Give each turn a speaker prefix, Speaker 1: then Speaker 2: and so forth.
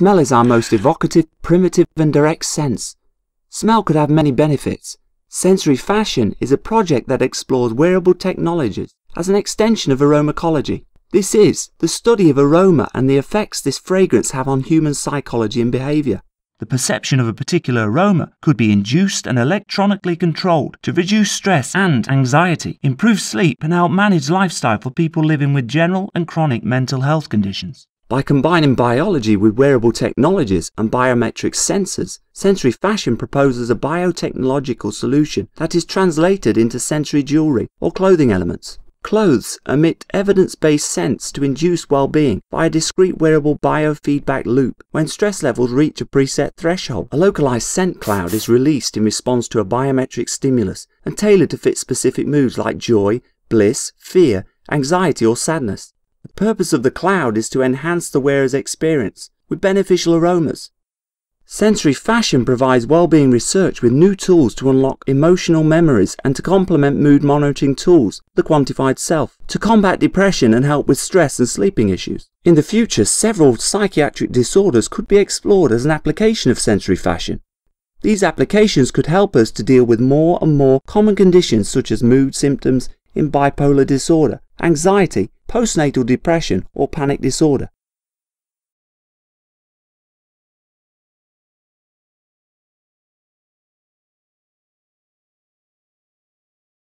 Speaker 1: Smell is our most evocative, primitive and direct sense. Smell could have many benefits. Sensory fashion is a project that explores wearable technologies as an extension of aromacology. This is the study of aroma and the effects this fragrance have on human psychology and behaviour. The perception of a particular aroma could be induced and electronically controlled to reduce stress and anxiety, improve sleep, and help manage lifestyle for people living with general and chronic mental health conditions. By combining biology with wearable technologies and biometric sensors, Sensory Fashion proposes a biotechnological solution that is translated into sensory jewellery or clothing elements. Clothes emit evidence-based scents to induce well-being by a discrete wearable biofeedback loop. When stress levels reach a preset threshold, a localized scent cloud is released in response to a biometric stimulus and tailored to fit specific moods like joy, bliss, fear, anxiety or sadness purpose of the cloud is to enhance the wearer's experience with beneficial aromas. Sensory fashion provides well-being research with new tools to unlock emotional memories and to complement mood monitoring tools, the quantified self, to combat depression and help with stress and sleeping issues. In the future, several psychiatric disorders could be explored as an application of sensory fashion. These applications could help us to deal with more and more common conditions such as mood symptoms in bipolar disorder, anxiety, postnatal depression or panic disorder